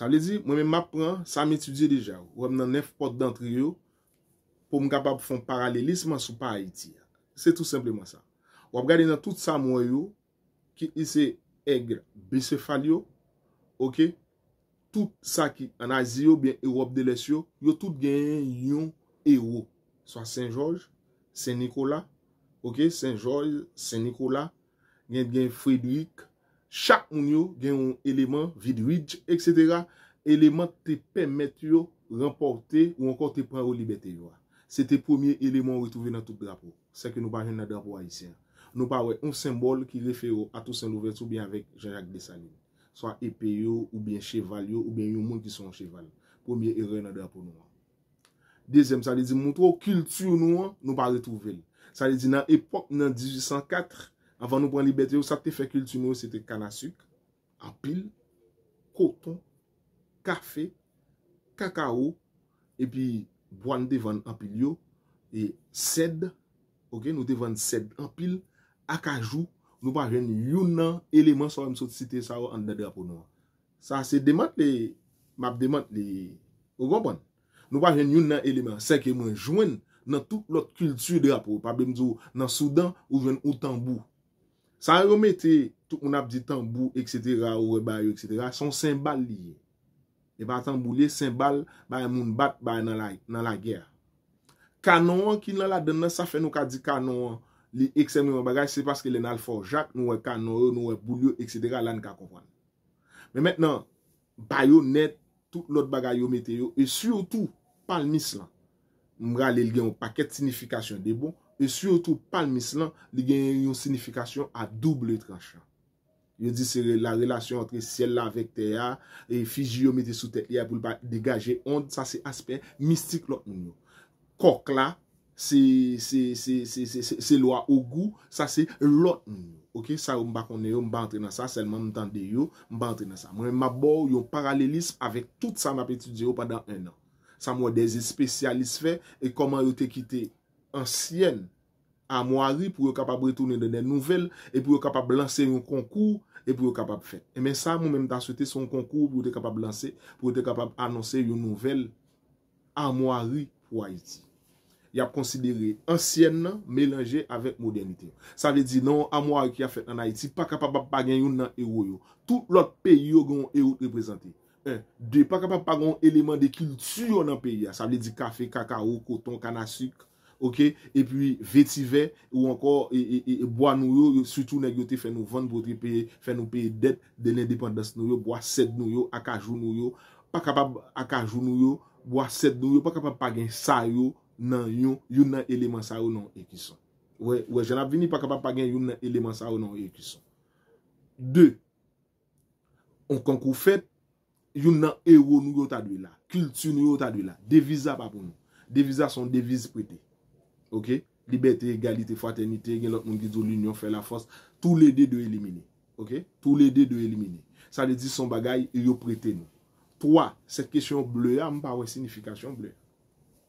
Ta li di, mwen mè mè pran, sa mè étudie dija, wè mè nan nef pot dantri yo, pou mè kapap foun paralelisman sou pa Haiti. Se tout simplement sa. Wè mè gade nan tout sa mwen yo, ki ise egr bisefal yo, ok? Tout sa ki an azi yo, bè Europe de lè syo, yo tout gen yon ero. So a Saint-Georges, Saint-Nicolas, ok? Saint-Georges, Saint-Nicolas, gen Frédéric, Chak moun yo gen yon eleman, vidwidj, etc. Eleman te pemet yo remporte ou ankon te pran yo libeti yo. Se te premier eleman wetouve nan tout drapo. Seke nou ba jen nan drapo ayisyen. Nou ba wey, un sembol ki refero a tous an nou versou bi anvek jan jak de sanye. Soa epi yo, ou biye cheval yo, ou biye yon moun ki son cheval. Premier eleman nan drapo nou an. Dezem, sa li di moun tro, kiltu nou an, nou ba retouve li. Sa li di nan epok nan 1804, Afan nou pon libet yo, sa te fekultu nou, se te kanasuk, apil, koton, kafe, kakao, epi, bwan devan apil yo, e sed, ok, nou devan sed apil, akajou, nou pa gen yon nan eleman sa wèm sot site sa wèm an de de apou nou. Sa se demat le, map demat le, ou konpon? Nou pa gen yon nan eleman, se ke mwen jwen nan tout lot kultu de apou, pa bèm zwo nan Soudan ou ven Utambou. San remete tout un ap di tambou, et cetera, ouwe bayo, et cetera, son sembal liye. E ba tambou liye, sembal baye moun bat baye nan la gyer. Kanonwa ki nan la dene, sa fe nou ka di kanonwa li eksem yon bagay, se paske le nan alforjak, nouwe kanonwa, nouwe boulyo, et cetera, lan ka kompwane. Men menen, bayo net tout lout bagay yo mete yo, e surtout, palmis lan. Mbra li lgen ou paket sinifikasyon de bon. Et surtout, palmis lan, li gen yon signifikasyon a double tranchant. Yo di se la relasyon entre siel la vek teya, e fiji yo meti sou teya pou li ba degaje ond, sa se aspe mistik lot moun yo. Kok la, se lo a ogou, sa se lot moun yo. Ok, sa ou mba konye yo, mba antre nan sa, selman mtande yo, mba antre nan sa. Mwen mabou yon paralelism avèk tout sa map etudiyo padan en an. Sa mwen dezi spesyalis fe, e koman yo te kite ansyen Amwari pou yo kapab retounen dene nouvel E pou yo kapab lanse yon konkou E pou yo kapab fet E men sa moun menm dan souyte son konkou Pou yo te kapab lanse Pou yo te kapab anonsen yon nouvel Amwari ou Haiti Yap konsidere ansyen nan Melanje avet modernite Sa ve di nan Amwari ki a fet an Haiti Pa kapab bagen yon nan ero yo Tout lot peyo yon ero represente De pa kapab bagen yon eleman de kiltu Yon nan peyo ya Sa ve di kafe, kakao, koton, kanasuk E pi vetive ou ankor e boan nou yo Soutou negyote fè nou van pou tripe fè nou pey det Dèlè indépandans nou yo, boasèd nou yo, akajou nou yo Pakapap akajou nou yo, boasèd nou yo Pakapap pa gen sa yo nan yon, yon nan eleman sa yo nan ekison Ouè, ouè, jenap vini pakapap pa gen yon nan eleman sa yo nan ekison De, on kankou fèt, yon nan ewo nou yo tadou la Kultu nou yo tadou la, devisa pa pou nou Devisa son devise pwete Ok? Liberté, égalité, fraternité, gen lòk moun gizou l'union, fè la force, tout lè dè dè ou éliminé. Ok? Tout lè dè dè ou éliminé. Sa lè di son bagay yo prété nou. Trois, se kèsyon blè ya, ah, moun pa wè signifikasyon blè.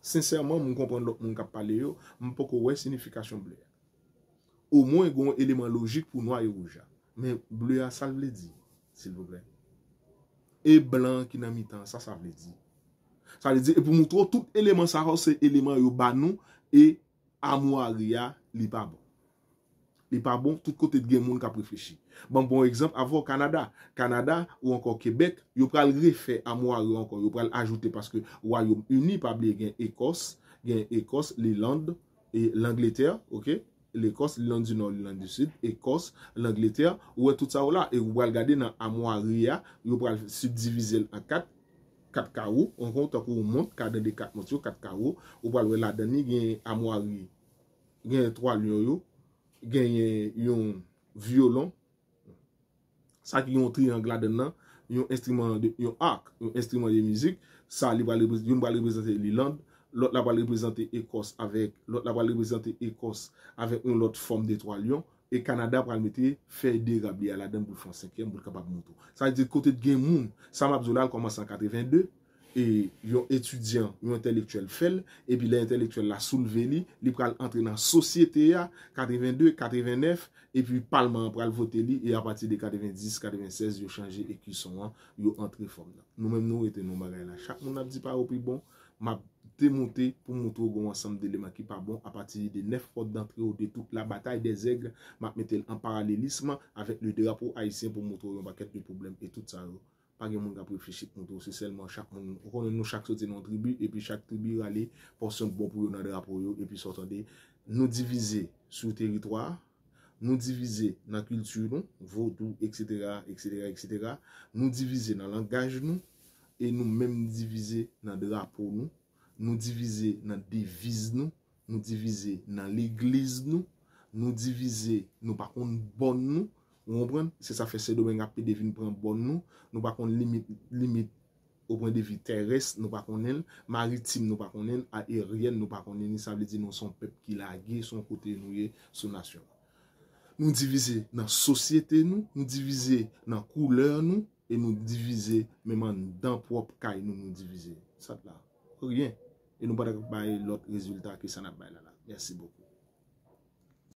Sensèrman, moun m'm kompènd lòk moun kap pale yo, moun pa kò wè signifikasyon blè ya. Ou moun yon eleman logik pou noua yo ouja. Men, blè ya, sa lè di, si lè blè. E blan ki nan mi tan, sa sa lè di. Sa lè di, e pou moun trou, tout eleman sa rò Amwa ria li pa bon. Li pa bon, tout kote de gen moun ka preflechi. Bon, bon, ekzamp, avon Kanada. Kanada ou ankon Kebek, yo pral refe amwa ria ankon. Yo pral ajoute paske wanyom uni pabli gen Ekos, gen Ekos, l'Ilande, l'Angleterre, ok? L'Ekos, l'Ilande du Nord, l'Ilande du Sud, Ekos, l'Angleterre, ouwe tout sa wola. Yo pral gade nan amwa ria, yo pral subdivise l'an kat. Katkawou, an konta kou moun, kade de katmotsyo, katkawou, ou balwe la deni gen amwawi, gen etwa lyon yo, gen yon violon, sa ki yon triangle la den nan, yon instrument de, yon ak, yon instrument de mizik, sa li balwe, yon balwe prezante Leland, lot la balwe prezante Ekos avek, lot la balwe prezante Ekos avek yon lot form de etwa lyon. E Kanada pral mette fey de rabi ala dem pou chan 5em pou kapak moutou. Sa yete kote de gen moun, Sam Abzoulal koman san 82, e yon etudyan, yon entelektuel fel, e pi la entelektuel la soul veni, li pral entre nan sosyete ya, 82, 89, e pi palman pral vote li, e apati de 90, 96, yo chanje ek yon son an, yo entre fon la. Nou men nou ete nou bagay la chak, moun ap di pa ou pi bon. map demonte pou moutou goun ansem delema ki pa bon a pati de nef pot dantre ou de tout la batalye de zègle map metel an paralelisme avèk le drapo aïsien pou moutou yon baket ni probleme e tout sa nou pa gen moun da pou fichit moutou se selman chak an nou konen nou chak sote nan tribu epi chak tribu rale porsyon bon pou yon nan drapo yon epi sotande nou divize sou teritoir nou divize nan kultur nou vodou, etc, etc, etc nou divize nan langaj nou e nou mèm nou divize nan de la pou nou, nou divize nan deviz nou, nou divize nan l'igliz nou, nou divize nou pa kon bon nou, ou anpren, se sa fese do mèng api devin pran bon nou, nou pa kon limit, limit, ou pran devin terres nou pa konnen, maritim nou pa konnen, a eryen nou pa konnen, ni sa vle di nou son pep ki la ge, son kote nou ye, son nasyon. Nou divize nan sosyete nou, nou divize nan kouleur nou, E nou divize menman danp wop ka e nou nou divize. Sot la. Sot gen. E nou badak baye lot rezultat ki sanat baye la la. Yasi boku.